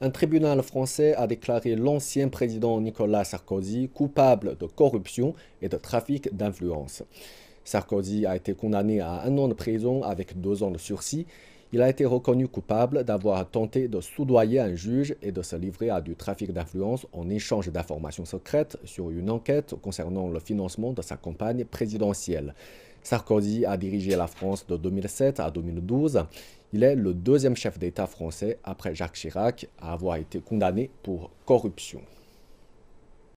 un tribunal français a déclaré l'ancien président Nicolas Sarkozy coupable de corruption et de trafic d'influence. Sarkozy a été condamné à un an de prison avec deux ans de sursis. Il a été reconnu coupable d'avoir tenté de soudoyer un juge et de se livrer à du trafic d'influence en échange d'informations secrètes sur une enquête concernant le financement de sa campagne présidentielle. Sarkozy a dirigé la France de 2007 à 2012. Il est le deuxième chef d'État français après Jacques Chirac à avoir été condamné pour corruption.